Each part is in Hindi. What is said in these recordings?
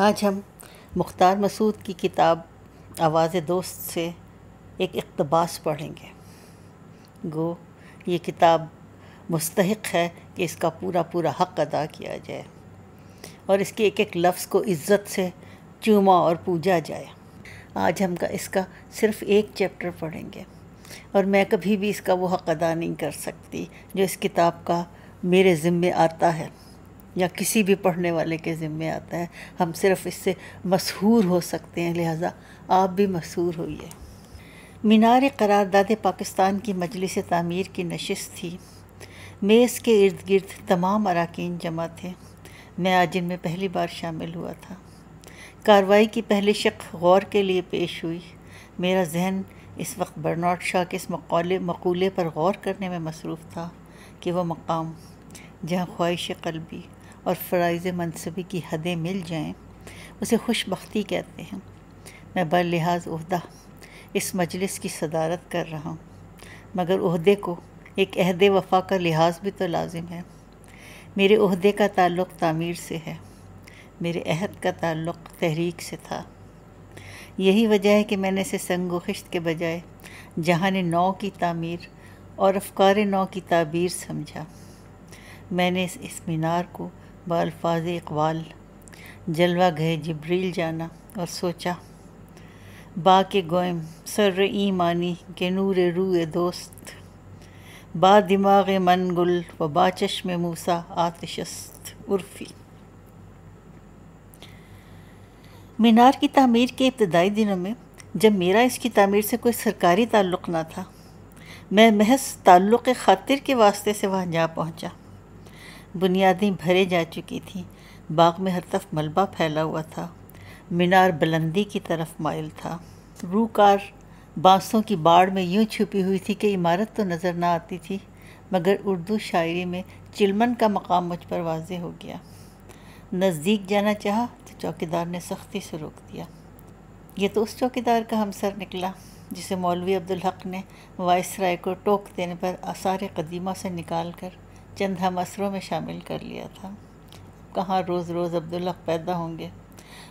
आज हम मुख्तार मसूद की किताब आवाज़ दोस्त से एक इकतबास पढ़ेंगे गो ये किताब मुस्तक है कि इसका पूरा पूरा हक़ अदा किया जाए और इसके एक एक लफ्ज़ को इज़्ज़त से चूमा और पूजा जाए आज हम का इसका सिर्फ एक चैप्टर पढ़ेंगे और मैं कभी भी इसका वो हक़ अदा नहीं कर सकती जो इस किताब का मेरे ज़िम्मे आता है या किसी भी पढ़ने वाले के ज़िम्मे आता है हम सिर्फ इससे मशहूर हो सकते हैं लिहाजा आप भी मशहूर होइए मीनार करारदाद पाकिस्तान की मजलिस तमीर की नशस्त थी मेज़ के इर्द गिर्द तमाम अरकान जमा थे मैं आज इनमें पहली बार शामिल हुआ था कार्रवाई की पहली शक गौर के लिए पेश हुई मेरा जहन इस वक्त बर्नाड शाह के इस मकौले मकूले पर गौर करने में मसरूफ़ था कि वह मकाम जहाँ ख्वाहिश कलबी और फ़रज़ मनसबी की हदें मिल जाएं उसे खुशबख्ती कहते हैं मैं बर लिहाज उहदा इस मजलिस की सदारत कर रहा हूँ मगर उहदे को एक अहद वफा का लिहाज भी तो लाजिम है मेरे उहदे का ताल्लुक़ तामीर से है मेरे अहद का ताल्लुक़ तहरीक से था यही वजह है कि मैंने इसे संग खश्त के बजाय जहान नौ की तामीर और अफकार नौ की ताबीर समझा मैंने इस मीनार को बालफाज इकबाल जलवा गए जबरील जाना और सोचा बा के गोयम सर ई मानी के नूर रूए दोस्त बा दिमाग मन गुल व बा चश्म मूसा आतिशस्त उर्फी मीनार की तमीर के इब्तदाई दिनों में जब मेरा इसकी तमीर से कोई सरकारी ताल्लुक़ ना था मैं महज ताल्लुक़ ख़ातिर के वास्ते से वहाँ जा पहुँचा बुनियादें भरे जा चुकी थीं बाग में हर तरफ मलबा फैला हुआ था मीनार बुलंदी की तरफ मायल था रूकार बांसों की बाड़ में यूं छुपी हुई थी कि इमारत तो नज़र ना आती थी मगर उर्दू शायरी में चिलमन का मकाम मुझ पर वाज हो गया नज़दीक जाना चाहा तो चौकीदार ने सख्ती से रोक दिया ये तो उस चौकीदार का हमसर निकला जिसे मौलवी अब्दुल हक ने वायसराय को टोक देने पर आसार कदीमा से निकाल कर चंद हम असरों में शामिल कर लिया था कहाँ रोज़ रोज़ अब्दुल्ला पैदा होंगे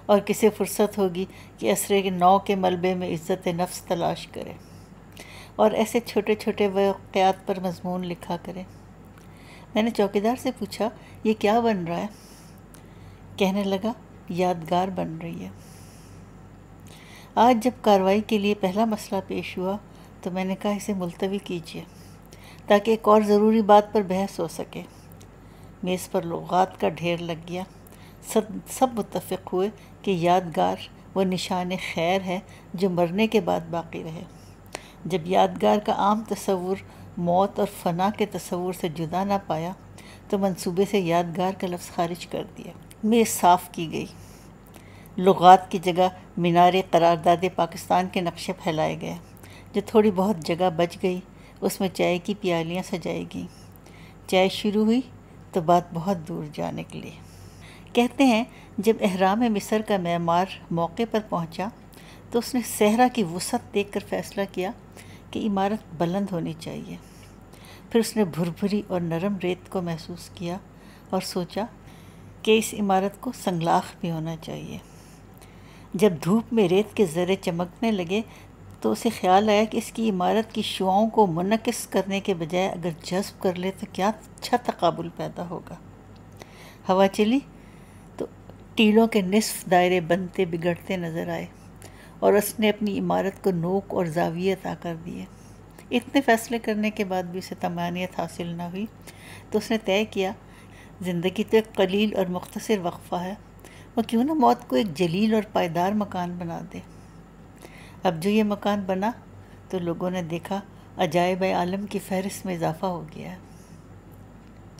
और किसे फुर्सत होगी कि असरे के नौ के मलबे में इज़्ज़त नफ्स तलाश करें और ऐसे छोटे छोटे वाक़ात पर मजमून लिखा करें मैंने चौकीदार से पूछा ये क्या बन रहा है कहने लगा यादगार बन रही है आज जब कार्रवाई के लिए पहला मसला पेश हुआ तो मैंने कहा इसे मुलतवी कीजिए ताकि एक और ज़रूरी बात पर बहस हो सके मेज़ पर लगात का ढेर लग गया सब सब मुतफ़ हुए कि यादगार वह निशान खैर है जो मरने के बाद बाकी रहे जब यादगार का आम तस्वूर मौत और फना के तस्वूर से जुदा ना पाया तो मंसूबे से यादगार का लफ्ज़ खारिज कर दिया मेज़ साफ़ की गई लगात की जगह मीनार करारदादे पाकिस्तान के नक्शे फैलाए गए जो थोड़ी बहुत जगह बच गई उसमें चाय की प्यालियाँ सजाएगी चाय शुरू हुई तो बात बहुत दूर जाने के लिए कहते हैं जब अहराम मिसर का मैमार मौके पर पहुंचा तो उसने सहरा की वसत देखकर फैसला किया कि इमारत बुलंद होनी चाहिए फिर उसने भुरभुरी और नरम रेत को महसूस किया और सोचा कि इस इमारत को संगलाख भी होना चाहिए जब धूप में रेत के ज़रे चमकने लगे तो उसे ख्याल आया कि इसकी इमारत की शुआओं को मुनकस करने के बजाय अगर जज्ब कर ले तो क्या अच्छा तकबुल पैदा होगा हवा चली तो टीलों के नसफ दायरे बनते बिगड़ते नज़र आए और उसने अपनी इमारत को नोक और जाविय अदा कर दिए इतने फैसले करने के बाद भी उसे तमानियत हासिल ना हुई तो उसने तय किया ज़िंदगी तो एक कलील और मुख्तर वक्फ़ा है वो क्यों ना मौत को एक जलील और पायदार मकान बना दे अब जो ये मकान बना तो लोगों ने देखा अजायब आलम की फहरस्त में इजाफा हो गया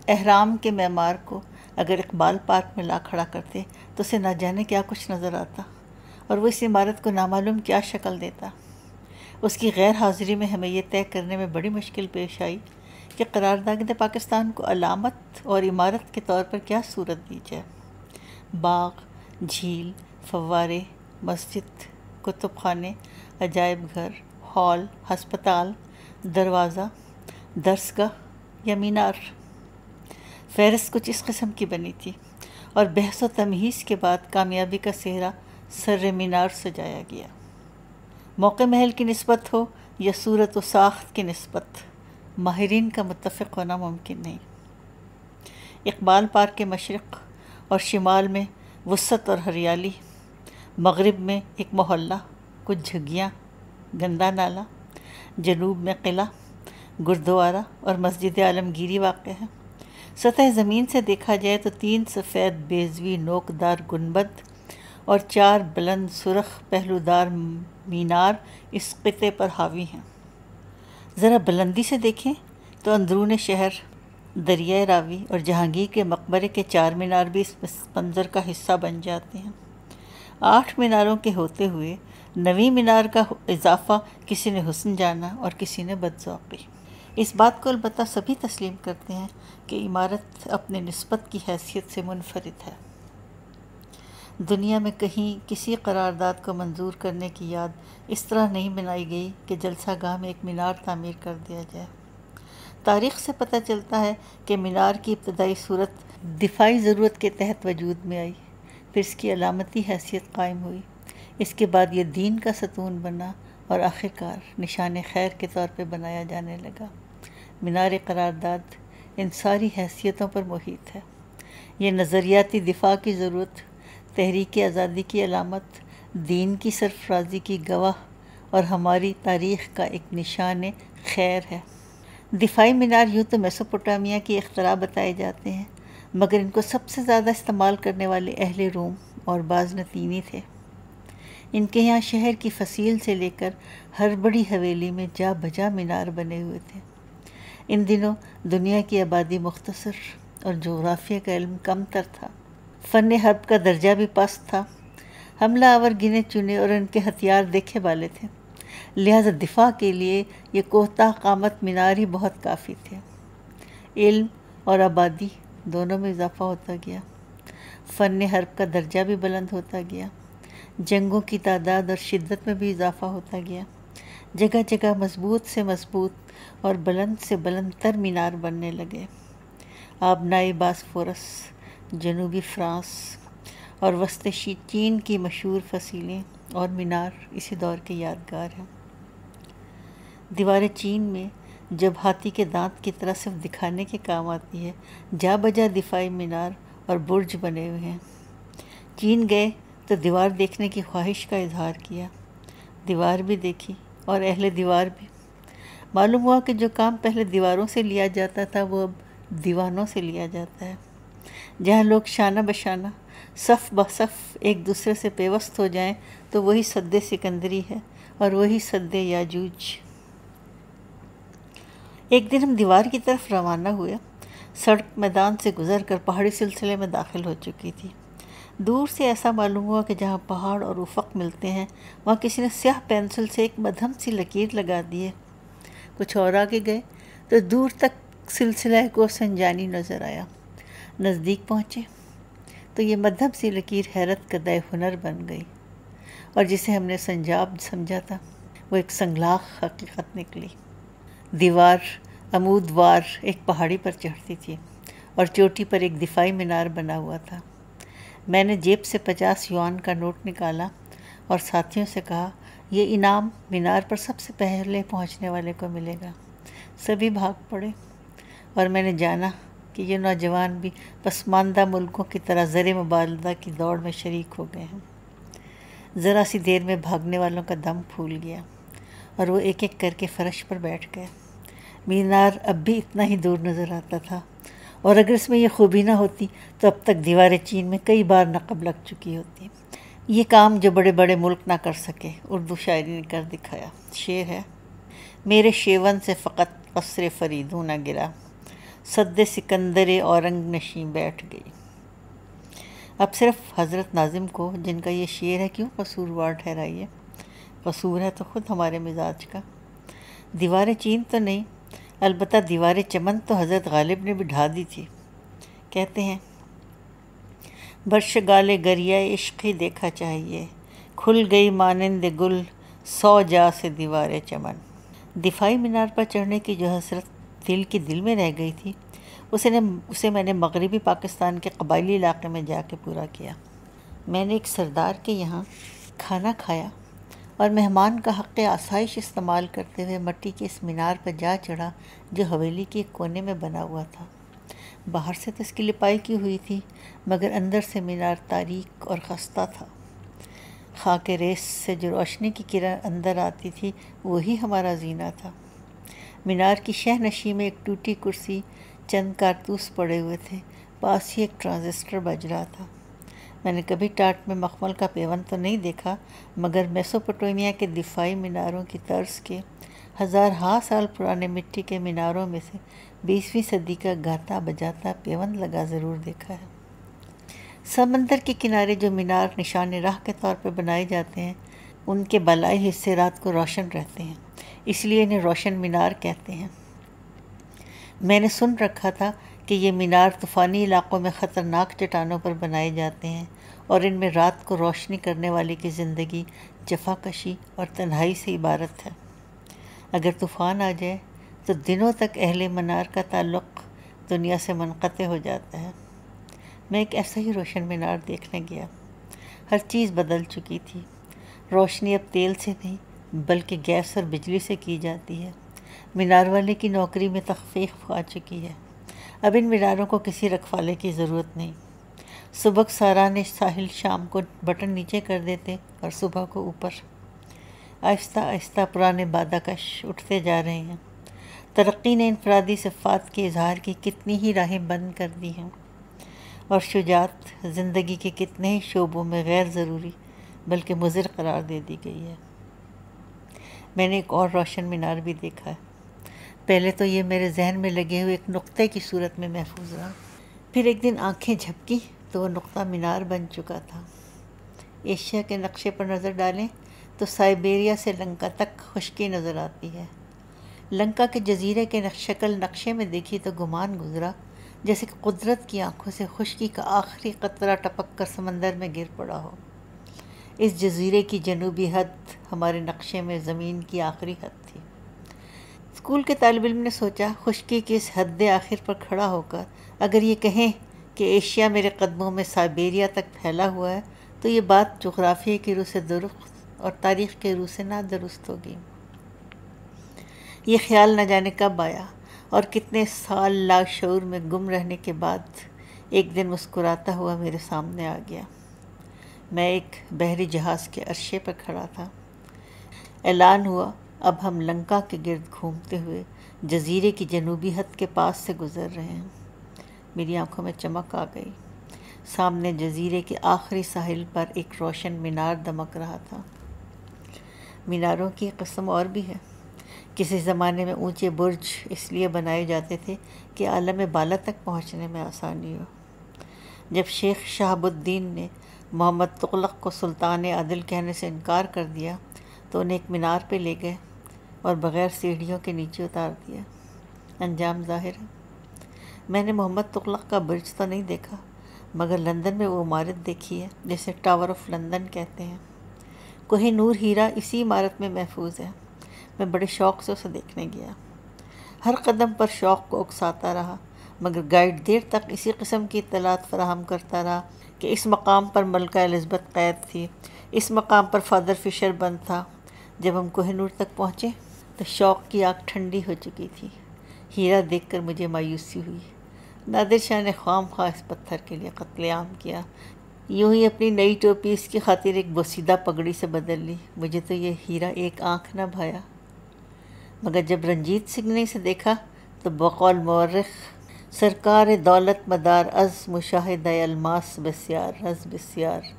अहराम के मैमार को अगर इकबाल पार्क में ला खड़ा करते तो उसे ना जाने क्या कुछ नज़र आता और वो इस इमारत को नामालूम क्या शक्ल देता उसकी गैर हाज़िरी में हमें यह तय करने में बड़ी मुश्किल पेश आई कि करारदाग ने पाकिस्तान को अलामत और इमारत के तौर पर क्या सूरत दी जाए बाग झील फवारे मस्जिद कुतुब खाने अजायब घर हॉल हस्पताल दरवाज़ा दर्सगाह या मीनार फहरस्त कुछ इस कस्म की बनी थी और बहस व तमहीज़ के बाद कामयाबी का सेहरा सर मीनार सजाया गया मौके महल की नस्बत हो या सूरत व साख्त की नस्बत माहरीन का मुतफ़ होना मुमकिन नहीं इकबाल पार्क के मशरक़ और शिमाल में वसत और हरियाली मगरब में एक मोहल्ला कुछ झुग्गियाँ गंदा नाला जनूब में किला गुरुद्वारा और मस्जिद आलमगीरी वाक़ है सतह ज़मीन से देखा जाए तो तीन सफ़ेद बेजवी नोकदार गुनबद और चार बुलंद सुरख पहलूदार मीनार इस खत्े पर हावी हैं ज़रा बुलंदी से देखें तो अंदरून शहर दरिया रावी और जहांगीर के मकबरे के चार मीनार भी इस मंजर का हिस्सा बन जाते हैं आठ मीनारों के होते हुए नवी मीनार का इजाफा किसी ने हुसन जाना और किसी ने बदजौकी इस बात को अलबत् सभी तस्लीम करते हैं कि इमारत अपने नस्बत की हैसियत से मुनफरद है दुनिया में कहीं किसी करारदाद को मंजूर करने की याद इस तरह नहीं बनाई गई कि जलसा गाह में एक मीनार तामीर कर दिया जाए तारीख से पता चलता है कि मीनार की इब्तदाई सूरत दिफाई ज़रूरत के तहत वजूद में आई फिर इसकी अलामती हैसियत कायम हुई इसके बाद ये दीन का सतून बना और आखिरकार निशान खैर के तौर पर बनाया जाने लगा मीनार करारदाद इन सारी हैसियतों पर मुहित है ये नज़रियाती दिफा की ज़रूरत तहरीक आज़ादी की अलामत दीन की सरफराजी की गवाह और हमारी तारीख़ का एक निशान खैर है दिफाई मीनार यूँ तो मेसोपोटामिया की अख्तरा बताए जाते हैं मगर इनको सबसे ज़्यादा इस्तेमाल करने वाले अहल रोम और नतीनी थे इनके यहाँ शहर की फसील से लेकर हर बड़ी हवेली में जा बजा मीनार बने हुए थे इन दिनों दुनिया की आबादी मुख्तसर और जोग्राफिया का इल्म कम तर था फ़न हर्ब का दर्जा भी पस्त था हमला आवर गिने चुने और इनके हथियार देखे वाले थे लिहाजा दिफा के लिए ये कोहता कामत मीनार ही बहुत काफ़ी थे इल्म और आबादी दोनों में इजाफा होता गया फ़न हर्ब का दर्जा भी बुलंद होता गया जंगों की तादाद और शिद्दत में भी इजाफा होता गया जगह जगह मजबूत से मजबूत और बुलंद से बुलंद तर मीनार बनने लगे आबनाई बासफोरस जनूबी फ्रांस और वस्त चीन की मशहूर फसीलें और मीनार इसी दौर के यादगार हैं दीवार चीन में जब हाथी के दांत की तरह सिर्फ दिखाने के काम आती है जा बजा दिफाई मीनार और बुर्ज बने हुए हैं चीन गए तो दीवार देखने की ख्वाहिश का इजहार किया दीवार भी देखी और अहले दीवार भी मालूम हुआ कि जो काम पहले दीवारों से लिया जाता था वो अब दीवानों से लिया जाता है जहाँ लोग शाना बशाना सफ़ बसफ़ एक दूसरे से पेवस्त हो जाएं तो वही सद्दे सिकंदरी है और वही सद्दे याजूज एक दिन हम दीवार की तरफ रवाना हुए सड़क मैदान से गुजर कर पहाड़ी सिलसिले में दाखिल हो चुकी थी दूर से ऐसा मालूम हुआ कि जहाँ पहाड़ और उफक मिलते हैं वहाँ किसी ने स्याह पेंसिल से एक मधम सी लकीर लगा दी है कुछ और आगे गए तो दूर तक सिलसिला को संजानी नज़र आया नज़दीक पहुँचे तो ये मध्यम सी लकीर हैरत का कदा हुनर बन गई और जिसे हमने संजाब समझा था वो एक संगलाख हकीकत निकली दीवार अमूदवार एक पहाड़ी पर चढ़ती थी और चोटी पर एक दिफाई मीनार बना हुआ था मैंने जेब से पचास युआन का नोट निकाला और साथियों से कहा यह इनाम मीनार पर सबसे पहले पहुंचने वाले को मिलेगा सभी भाग पड़े और मैंने जाना कि ये नौजवान भी पसमानदा मुल्कों की तरह ज़र मुबालदा की दौड़ में शरीक हो गए हैं ज़रा सी देर में भागने वालों का दम फूल गया और वो एक एक करके फर्श पर बैठ गए मीनार अब भी इतना ही दूर नज़र आता था और अगर इसमें यह खूबी ना होती तो अब तक दीवार चीन में कई बार नकब लग चुकी होती ये काम जो बड़े बड़े मुल्क ना कर सके उर्दू शायरी ने कर दिखाया शेर है मेरे शेवन से फ़कत कसर फरीदू ना गिरा सद सिकंदर औरंग नशी बैठ गई अब सिर्फ हज़रत नाजिम को जिनका ये शेर है क्यों कसूरवार ठहराइए कसूर है तो ख़ुद हमारे मिजाज का दीवार चीन तो नहीं अलबत् दीवार चमन तो हज़रत गालिब ने भी ढा दी थी कहते हैं बर्श गाले गरिया इश्क ही देखा चाहिए खुल गई मानंद गुल सौ जा से दीवार चमन दिफाई मीनार पर चढ़ने की जो हसरत दिल के दिल में रह गई थी उसे ने उसे मैंने मगरबी पाकिस्तान के कबायली इलाके में जाके पूरा किया मैंने एक सरदार के यहाँ खाना खाया और मेहमान का हक़ आसाइश इस्तेमाल करते हुए मट्टी के इस मीनार पर जा चढ़ा जो हवेली के कोने में बना हुआ था बाहर से तो इसकी लिपाई की हुई थी मगर अंदर से मीनार तारीक और खस्ता था के रेस से जो रोशनी की किरण अंदर आती थी वही हमारा जीना था मीनार की शह नशी में एक टूटी कुर्सी चंद कारतूस पड़े हुए थे पास ही एक ट्रांजिस्टर बज रहा था मैंने कभी टाट में मखमल का पेवन तो नहीं देखा मगर मेसोपोटामिया के दिफाई मीनारों की तर्ज के हज़ार हा साल पुराने मिट्टी के मीनारों में से बीसवीं सदी का गाता बजाता पेवन लगा ज़रूर देखा है समंदर के किनारे जो मीनार निशान राह के तौर पर बनाए जाते हैं उनके बलाई हिस्से रात को रोशन रहते हैं इसलिए इन्हें रोशन मीनार कहते हैं मैंने सुन रखा था कि ये मीनार तूफ़ानी इलाक़ों में ख़तरनाक चट्टानों पर बनाए जाते हैं और इनमें रात को रोशनी करने वाले की ज़िंदगी जफाकशी और तन्हाई से इबारत है अगर तूफ़ान आ जाए तो दिनों तक अहले मनार का ताल्लुक़ दुनिया से मनक़ हो जाता है मैं एक ऐसा ही रोशन मीनार देखने गया हर चीज़ बदल चुकी थी रोशनी अब तेल से नहीं बल्कि गैस और बिजली से की जाती है मीनार वाले की नौकरी में तखफीफ आ चुकी है अब इन मीनारों को किसी रखवाले की ज़रूरत नहीं सुबह सारा ने साहिल शाम को बटन नीचे कर देते और सुबह को ऊपर आहिस्ता आहिस्ता पुराने बादाकश उठते जा रहे हैं तरक्की ने इनफरादी सफात के इजहार की कितनी ही राहें बंद कर दी हैं और शुजात ज़िंदगी के कितने ही शोबों में गैर ज़रूरी बल्कि मुजर करार दे दी गई है मैंने एक और रोशन मीनार भी देखा है पहले तो ये मेरे जहन में लगे हुए एक नुक्ते की सूरत में महफूज रहा फिर एक दिन आंखें झपकी तो वह नुक्ता मीनार बन चुका था एशिया के नक्शे पर नज़र डालें तो साइबेरिया से लंका तक खुशकी नज़र आती है लंका के जजीरे के शक्ल नक्शे में देखी तो गुमान गुजरा जैसे कि कुदरत की आंखों से खुशकी का आखिरी कतरा टपक कर समंदर में गिर पड़ा हो इस जजीरे की जनूबी हद हमारे नक्शे में ज़मीन की आखिरी हद थी स्कूल के तालब इम ने सोचा खुशकी के इस हद आखिर पर खड़ा होकर अगर ये कहें कि एशिया मेरे कदमों में साइबेरिया तक फैला हुआ है तो ये बात जोग्राफिया की रूह से दुरुस्त और तारीख़ के रूह से ना दुरुस्त होगी ये ख्याल न जाने कब आया और कितने साल लाशूर में गुम रहने के बाद एक दिन मुस्कुराता हुआ मेरे सामने आ गया मैं एक बहरी जहाज़ के अरशे पर खड़ा था ऐलान हुआ अब हम लंका के गिर्द घूमते हुए जजीरे की जनूबी हद के पास से गुज़र रहे हैं मेरी आंखों में चमक आ गई सामने जजीरे के आखिरी साहिल पर एक रोशन मीनार दमक रहा था मीनारों की कस्म और भी है किसी ज़माने में ऊंचे बुर्ज इसलिए बनाए जाते थे कि आलम बाला तक पहुंचने में आसानी हो जब शेख शहाबुद्दीन ने मोहम्मद तुगलक को सुल्तान आदिल कहने से इनकार कर दिया तो उन्हें एक मीनार पे ले गए और बग़ैर सीढ़ियों के नीचे उतार दिया अंजाम जाहिर है मैंने मोहम्मद तुगलक का ब्रिज तो नहीं देखा मगर लंदन में वो इमारत देखी है जिसे टावर ऑफ लंदन कहते हैं कोहे नूर हीरा इसी इमारत में महफूज है मैं बड़े शौक़ से उसे देखने गया हर कदम पर शौक़ को उकसाता रहा मगर गाइड देर तक इसी कस्म की इतलात फराहम करता रहा कि इस मकाम पर मलका एलिजबत कैद थी इस मकाम पर फादर फिशर बंद था जब हम कोहनूर तक पहुँचे तो शौक की आग ठंडी हो चुकी थी हीरा देखकर मुझे मायूसी हुई नादिर शाह ने खाम ख़्वा इस पत्थर के लिए कत्लेआम किया यूं ही अपनी नई टोपी इसकी खातिर एक बसीदा पगड़ी से बदल ली मुझे तो यह हीरा एक आंख ना भाया मगर जब रंजीत सिंह ने इसे देखा तो बकौल मौरख सरकार दौलत मदार अज़ मुशाहद अलमास बसियार रज बस्यार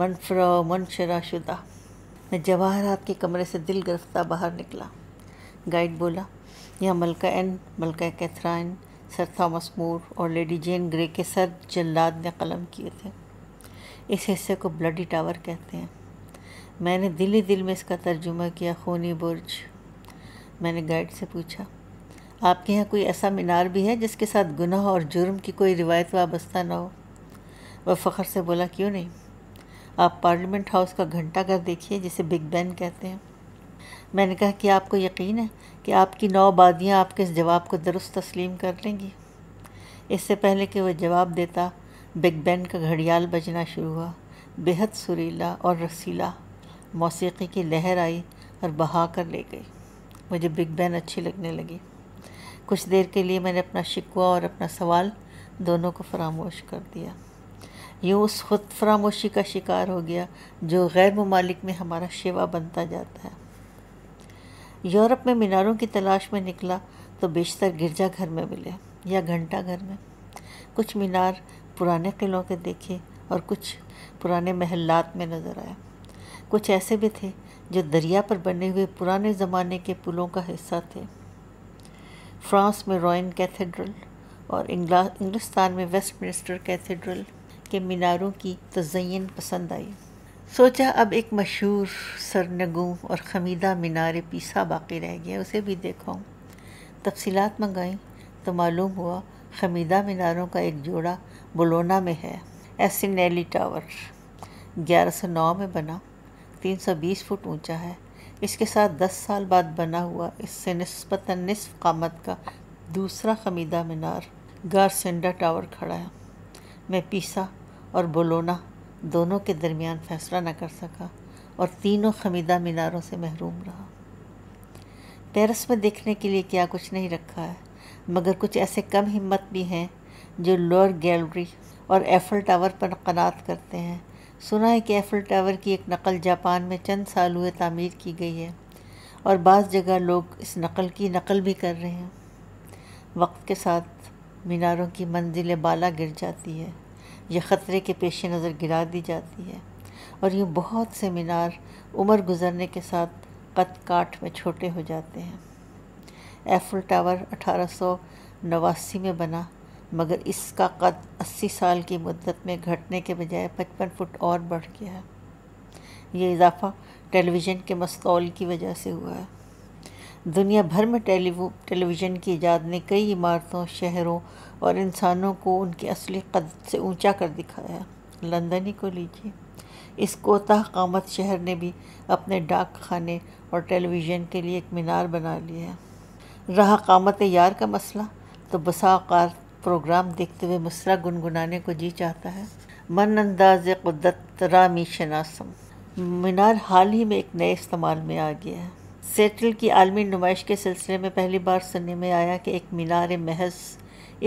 मनफरा मनशरा शुदा मैं जवाहरात के कमरे से दिल गिरफ्तार बाहर निकला गाइड बोला यहाँ मलका एन मलका कैथराइन सर थॉमस मोर और लेडी जेन ग्रे के सर जल्लाद ने कलम किए थे इस हिस्से को ब्लडी टावर कहते हैं मैंने दिल ही दिल में इसका तर्जुमा किया खूनी बुर्ज मैंने गाइड से पूछा आपके यहाँ कोई ऐसा मीनार भी है जिसके साथ गुनाह और जुर्म की कोई रिवायत वाबस्ता ना हो वह फ़ख्र से बोला क्यों नहीं आप पार्लियामेंट हाउस का घंटा घर देखिए जिसे बिग बैन कहते हैं मैंने कहा कि आपको यकीन है कि आपकी नौ बादियाँ आपके इस जवाब को दुरुस्त तस्लीम कर लेंगी इससे पहले कि वह जवाब देता बिग बैन का घड़ियाल बजना शुरू हुआ बेहद सुरीला और रसीला मौसीकी की लहर आई और बहा कर ले गई मुझे बिग बैन अच्छी लगने लगी कुछ देर के लिए मैंने अपना शिकवा और अपना सवाल दोनों को फरामोश कर दिया यूँ उस खुद फरामोशी का शिकार हो गया जो गैर ममालिक में हमारा शेवा बनता जाता है यूरोप में मीनारों की तलाश में निकला तो बेशतर घर में मिले या घंटा घर में कुछ मीनार पुराने किलों के देखे और कुछ पुराने महल्लात में नज़र आया कुछ ऐसे भी थे जो दरिया पर बने हुए पुराने ज़माने के पुलों का हिस्सा थे फ्रांस में रॉयन कैथेड्रल और इंग्लिस्तान हिंदुस्तान में वेस्टमिनिस्टर कैथेड्रल के मीनारों की तजयन पसंद आई सोचा अब एक मशहूर सरनगों और खमीदा मीनार पीसा बाकी रह गया उसे भी देखा तफसीत मंगाई तो मालूम हुआ खमीदा मीनारों का एक जोड़ा बोलोना में है एसिनेली टावर 1109 में बना 320 फुट ऊंचा है इसके साथ 10 साल बाद बना हुआ इससे नस्बता नसफ कामत का दूसरा खमीदा मीनार गारसेंडा टावर खड़ा है मैं पीसा और बोलोना दोनों के दरमियान फैसला न कर सका और तीनों खमीदा मीनारों से महरूम रहा पेरिस में देखने के लिए क्या कुछ नहीं रखा है मगर कुछ ऐसे कम हिम्मत भी हैं जो लोअर गैलरी और एफल टावर पर कनात करते हैं सुना है कि एफल टावर की एक नकल जापान में चंद साल हुए तामीर की गई है और बाज़ जगह लोग इस नकल की नकल भी कर रहे हैं वक्त के साथ मीनारों की मंजिल बाला गिर जाती है यह ख़तरे के पेश नज़र गिरा दी जाती है और यूँ बहुत से मीनार उम्र गुजरने के साथ कद काट में छोटे हो जाते हैं एफल टावर अठारह में बना मगर इसका कद 80 साल की मुद्दत में घटने के बजाय 55 फुट और बढ़ गया है ये इजाफ़ा टेलीविज़न के मस्तौल की वजह से हुआ है दुनिया भर में टेलीविज़न की ईजाद ने कई इमारतों शहरों और इंसानों को उनके असली कद से ऊंचा कर दिखाया लंदन ही को लीजिए इस कोताह कामत शहर ने भी अपने डाक खाने और टेलीविज़न के लिए एक मीनार बना लिया है रहा कामत यार का मसला तो बसाकार प्रोग्राम देखते हुए मसरा गुनगुनाने को जी चाहता है मन अंदाज कुदत रामी शनासम मीनार हाल ही में एक नए इस्तेमाल में आ गया है सेटल की आलमी नुमाइश के सिलसिले में पहली बार सुनने में आया कि एक मीनार महज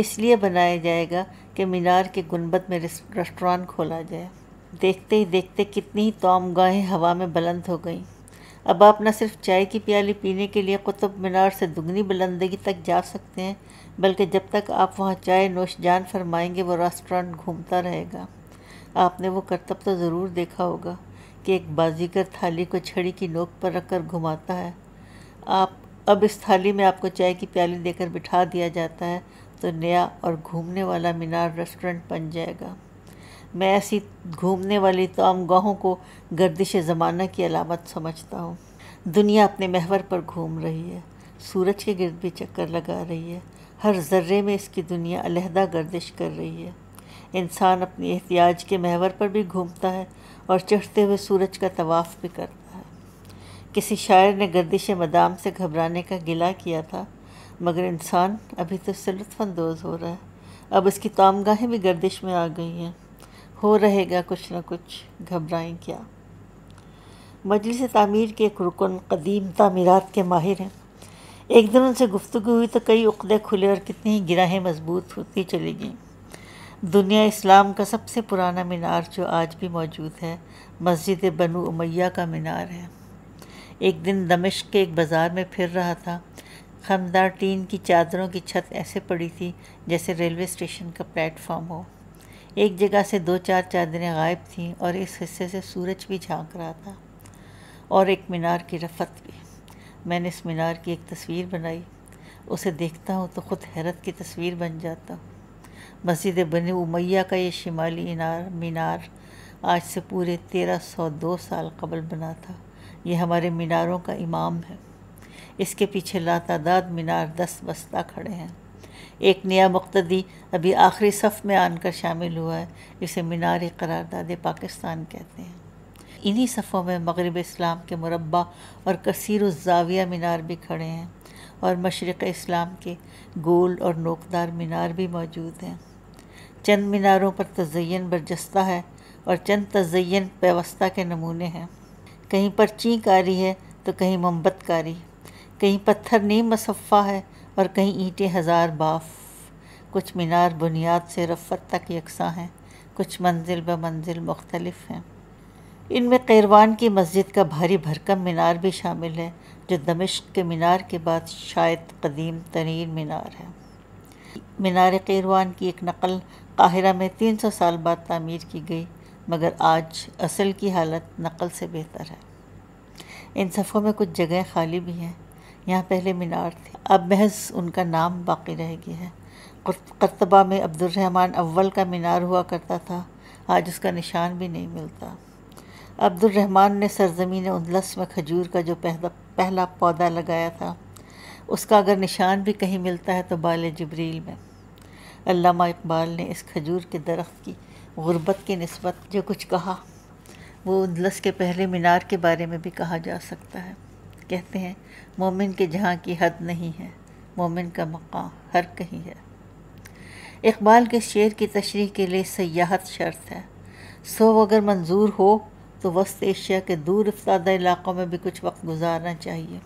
इसलिए बनाया जाएगा कि मीनार के गुनबद में रेस्टोरान खोला जाए देखते ही देखते कितनी ही तोमगाहें हवा में बुलंद हो गईं अब आप न सिर्फ चाय की प्याली पीने के लिए कुतुब मीनार से दुगनी बुलंदगी तक जा सकते हैं बल्कि जब तक आप वहाँ चाय नोश जान फरमाएंगे वो रेस्टोरेंट घूमता रहेगा आपने वो करतब तो ज़रूर देखा होगा कि एक बाजीगर थाली को छड़ी की नोक पर रखकर घुमाता है आप अब इस थाली में आपको चाय की प्याली देकर बिठा दिया जाता है तो नया और घूमने वाला मीनार रेस्टोरेंट बन जाएगा मैं ऐसी घूमने वाली तमाम गाहों को गर्दिश ज़माना की अलामत समझता हूँ दुनिया अपने महवर पर घूम रही है सूरज के गिरद भी चक्कर लगा रही है हर जर्रे में इसकी दुनिया अलहदा गर्दिश कर रही है इंसान अपनी एहतियाज के महवर पर भी घूमता है और चढ़ते हुए सूरज का तवाफ़ भी करता है किसी शायर ने गर्दिश मदाम से घबराने का गिला किया था मगर इंसान अभी तो उससे लुफानंदोज़ हो रहा है अब इसकी तामगाहें भी गर्दिश में आ गई हैं हो रहेगा कुछ ना कुछ घबराएं क्या मजलिस तामीर के एक रुकन कदीम तामीरत के माहिर हैं एक दिन उनसे गुफ्तु हुई तो कई उकदे खुले और कितनी ही गिराहें मजबूत होती चली गईं दुनिया इस्लाम का सबसे पुराना मीनार जो आज भी मौजूद है मस्जिद बनु उमैया का मीनार है एक दिन दमिश के एक बाज़ार में फिर रहा था खमदार टीन की चादरों की छत ऐसे पड़ी थी जैसे रेलवे स्टेशन का प्लेटफॉर्म हो एक जगह से दो चार चादरें गायब थीं और इस हिस्से से सूरज भी झांक रहा था और एक मीनार की रफत भी मैंने इस मीनार की एक तस्वीर बनाई उसे देखता हूँ तो ख़ुद हैरत की तस्वीर बन जाता हूँ मस्जिद बने उमैया का ये शिमाली इनार मीनार आज से पूरे तेरह सौ दो साल कबल बना था ये हमारे मीनारों का इमाम है इसके पीछे लातादाद मीनार दस बस्ता खड़े हैं एक नया मकतदी अभी आखिरी सफ़ में आनकर शामिल हुआ है इसे मीनार करारदाद पाकिस्तान कहते हैं इन्हीं सफ़ों में मगरब इस्लाम के मुरबा और कसीर जाविया मीनार भी खड़े हैं और मशरक़ इस्लाम के गोल और नोकदार मीनार भी मौजूद हैं चंद मीनारों पर तजयन बरजस्ता है और चंद तजयन व्यवस्था के नमूने हैं कहीं पर चीक आ रही है तो कहीं मोमबतकारी कहीं पत्थर नीम मसफ़ा है और कहीं ईंटें हज़ार बाफ कुछ मीनार बुनियाद से रफ़त तक यकसा हैं कुछ मंजिल ब मंजिल मुख्तलफ़ हैं इनमें कैरवान की मस्जिद का भारी भरकम मीनार भी शामिल है जो दमिश्क के मीनार के बाद शायद कदीम तरीन मीनार है मीनार कैरवान की एक नकल काहिरा में 300 साल बाद तामीर की गई मगर आज असल की हालत नकल से बेहतर है इन सफ़ों में कुछ जगह खाली भी हैं यहाँ पहले मीनार थे अब महज उनका नाम बाकी रह गया है करतबा में अब्दुलरहमान अव्वल का मीनार हुआ करता था आज उसका निशान भी नहीं मिलता रहमान ने सरजमीन उन्दलस में खजूर का जो पहला पहला पौधा लगाया था उसका अगर निशान भी कहीं मिलता है तो बाल जबरील में अल्लामा इकबाल ने इस खजूर के दरख्त की गुर्बत की नस्बत जो कुछ कहा वो उदलस के पहले मीनार के बारे में भी कहा जा सकता है कहते हैं मोमिन के जहाँ की हद नहीं है मोमिन का मकाम हर कहीं है इकबाल के शेर की तशरी के लिए सयाहत शर्त है सो अगर मंजूर हो तो वस्त एशिया के दूर अफ्तादा इलाक़ों में भी कुछ वक्त गुजारना चाहिए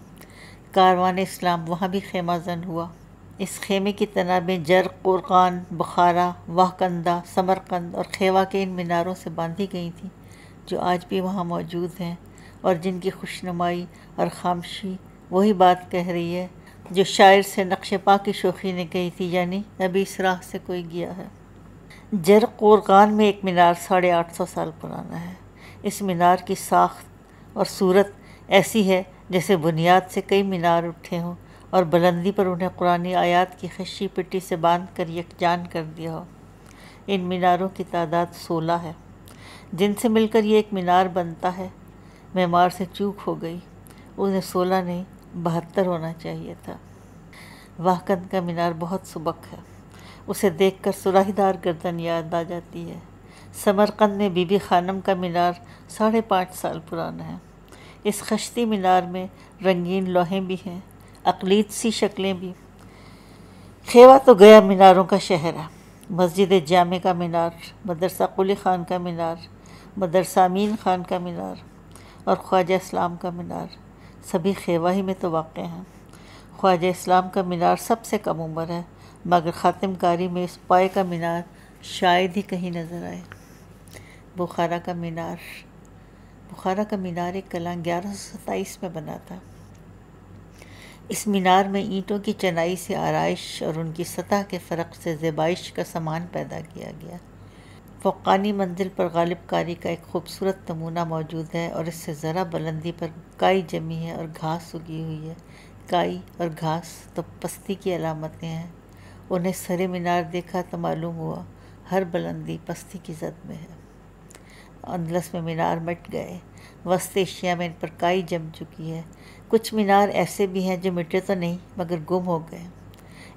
कारवान इस्लाम वहाँ भी खेमा जन हुआ इस खेमे की तनाबें जर कुरकान बुखारा वाहकंदा समरकंद और खेवा के इन मीनारों से बांधी गई थी जो आज भी वहाँ मौजूद हैं और जिनकी खुशनुमाई और खामशी वही बात कह रही है जो शायर से नक्श पा की शोखी ने कही थी यानी नबी इस राह से कोई गया है जर क़ुरकान में एक मीनार साढ़े आठ सौ साल पुराना है इस मीनार की साख्त और सूरत ऐसी है जैसे बुनियाद से कई मीनार उठे हों और बुलंदी पर उन्हें कुरानी आयात की खशी पिट्टी से बांध कर यकजान कर दिया हो इन मीनारों की तादाद सोलह है जिनसे मिलकर ये एक मीनार बनता है मेमार से चूक हो गई उन्हें सोलह नहीं बहत्तर होना चाहिए था वाहकंद का मीनार बहुत सुबक है उसे देखकर सुराहीदार गर्दन याद आ जाती है समरकंद में बीबी खानम का मीनार साढ़े पाँच साल पुराना है इस खश्ती मीनार में रंगीन लोहे भी हैं अकलीत सी शक्लें भी खेवा तो गया मीनारों का शहर है मस्जिद जामे का मीनार मदरसा कुली खान का मीनार मदरसा अमीन खान का मीनार और ख्वाजा इस्लाम का मीनार सभी खेवा ही में तो वाक़ हैं ख्वाजा इस्लाम का मीनार सबसे कम उम्र है मगर ख़ातिमकारी में इस पाए का मीनार शायद ही कहीं नज़र आए बुखारा का मीनार बुखारा का मीनार एक कला ग्यारह सौ सत्ताईस में बना था इस मीनार में ईंटों की चनाई से आरइश और उनकी सतह के फ़र्क से जेबाइश का सामान पैदा किया गया फ़ौकानी मंजिल पर गालिबकारी का एक खूबसूरत नमूना मौजूद है और इससे ज़रा बुलंदी पर काई जमी है और घास उगी हुई है काई और घास तो पस्ती की अलामतें हैं उन्हें सरे मीनार देखा तो मालूम हुआ हर बुलंदी पस्ती की जद में है अंदलस में मीनार मिट गए वस्त एशिया में इन पर काई जम चुकी है कुछ मीनार ऐसे भी हैं जो मिटे तो नहीं मगर गुम हो गए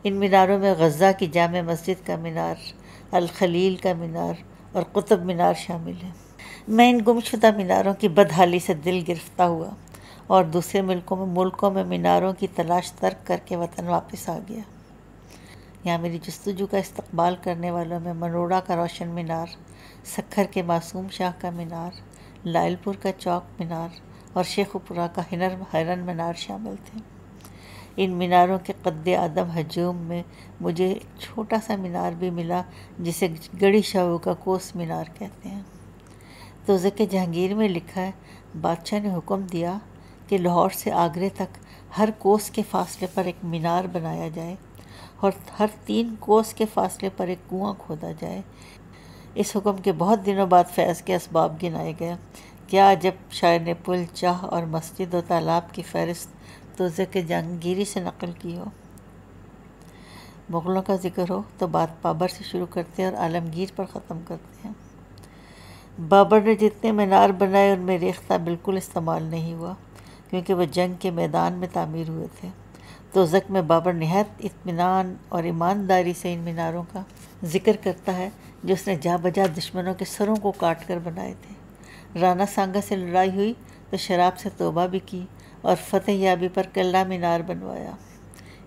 इन मीनारों में गज़ा की जाम मस्जिद का मीनार अलखलील का मीनार और कुतुब मीनार शामिल है मैं इन गुमशुदा मीनारों की बदहाली से दिल गिरफ्ता हुआ और दूसरे मुल्कों में मुल्कों में मीनारों की तलाश तर्क करके वतन वापस आ गया यहाँ मेरी जस्तुजू का इस्तबाल करने वालों में मनोड़ा का रोशन मीनार सखर के मासूम शाह का मीनार लायलपुर का चौक मीनार और शेखपुरा का हिनर हरन मीनार शामिल थे इन मीनारों के कद्दे आदम हजूम में मुझे छोटा सा मीनार भी मिला जिसे गढ़ी शाहू का कोस मीनार कहते हैं तो ज़के जहांगीर में लिखा है बादशाह ने हुक्म दिया कि लाहौर से आगरे तक हर कोस के फासले पर एक मीनार बनाया जाए और हर तीन कोस के फासले पर एक कुआं खोदा जाए इस हुक्म के बहुत दिनों बाद फैज़ के इसबाब गिनाए गए क्या जब शायर ने पुल चाह और मस्जिद व तालाब की फहरिस्त तो के जहांगीरी से नकल की हो मुग़लों का जिक्र हो तो बात बाबर से शुरू करते हैं और आलमगीर पर ख़त्म करते हैं बाबर ने जितने मीनार बनाए उनमें रेख्ता बिल्कुल इस्तेमाल नहीं हुआ क्योंकि वह जंग के मैदान में तामीर हुए थे तो ज़क में बाबर नहायत इतमान और ईमानदारी से इन मीनारों का जिक्र करता है जिसने जा बजा दुश्मनों के सरों को काट कर बनाए थे राना सांगा से लड़ाई हुई तो शराब से तोबा भी की और फतेह याबी पर कल्ला मीनार बनवाया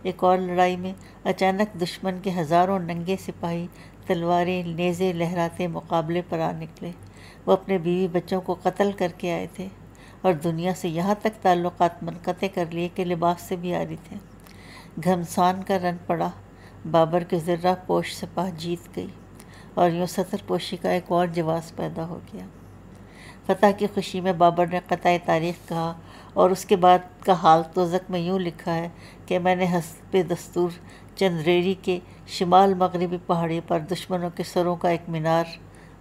एक और लड़ाई में अचानक दुश्मन के हज़ारों नंगे सिपाही तलवारें नेज़े लहराते मुकाबले पर आ निकले वो अपने बीवी बच्चों को कत्ल करके आए थे और दुनिया से यहाँ तक ताल्लुक़ मनक़ते कर लिए कि लिबास से भी आ रही थे घमसान का रन पड़ा बाबर के जर्रा पोश सिपाह जीत गई और यूँ सतर पोशी का एक और जवास पैदा हो गया फतह की खुशी में बाबर ने क़त तारीख कहा और उसके बाद का हाल तो जक में यूँ लिखा है कि मैंने हसब दस्तूर चंद्रेरी के शिमाल मगरबी पहाड़ी पर दुश्मनों के सरों का एक मीनार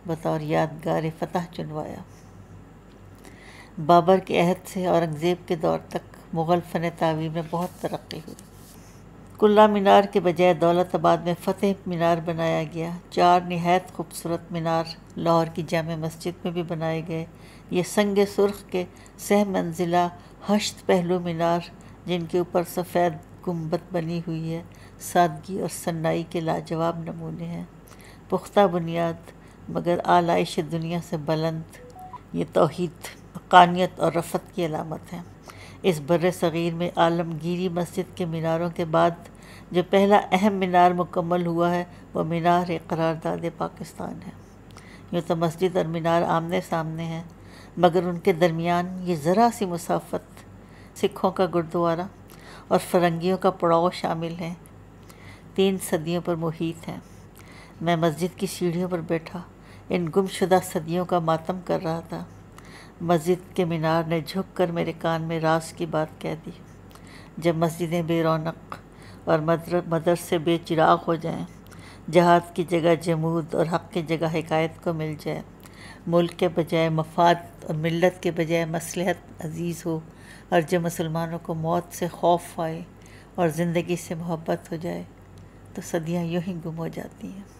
बतौर यादगार फतह चुनवाया बाबर के अहद से औरंगज़ेब के दौर तक मुग़ल फ़न तावीर में बहुत तरक्की हुई कुल्ला मीनार के बजाय दौलत आबाद में फ़तेह मीनार बनाया गया चार नहायत खूबसूरत मीनार लाहौर की जाम मस्जिद में भी बनाए गए ये संग सुरख़ के सह मंजिला हश्त पहलू मीनार जिनके ऊपर सफ़ेद गुम्बद बनी हुई है सादगी और सन्नाई के लाजवाब नमूने हैं पुख्ता बुनियाद मगर आलाइश दुनिया से बुलंद ये तोहद मकानियत और रफ़त की अलामत है इस बर सग़ीर में आलमगीरी मस्जिद के मीनारों के बाद जो पहला अहम मीनार मुकम्मल हुआ है वह मीनार करारदाद पाकिस्तान है यूँ तो मस्जिद और मीनार आमने सामने हैं मगर उनके दरमियान ये ज़रा सी मुसाफत सिखों का गुरुद्वारा और फरंगियों का पड़ाव शामिल है तीन सदियों पर मुहित हैं मैं मस्जिद की सीढ़ियों पर बैठा इन गुमशुदा सदियों का मातम कर रहा था मस्जिद के मीनार ने झुक कर मेरे कान में रास की बात कह दी जब मस्जिदें बेरौनक और मदर मदरसे बेचिराग हो जाएं जहाद की जगह जमूद और हक़ की जगह हकायत को मिल जाए मुल्क के बजाय मफाद और मिलत के बजाय मसलहत अजीज़ हो और जब मुसलमानों को मौत से खौफ आए और ज़िंदगी से मोहब्बत हो जाए तो सदियाँ यूँ ही गुम हो जाती हैं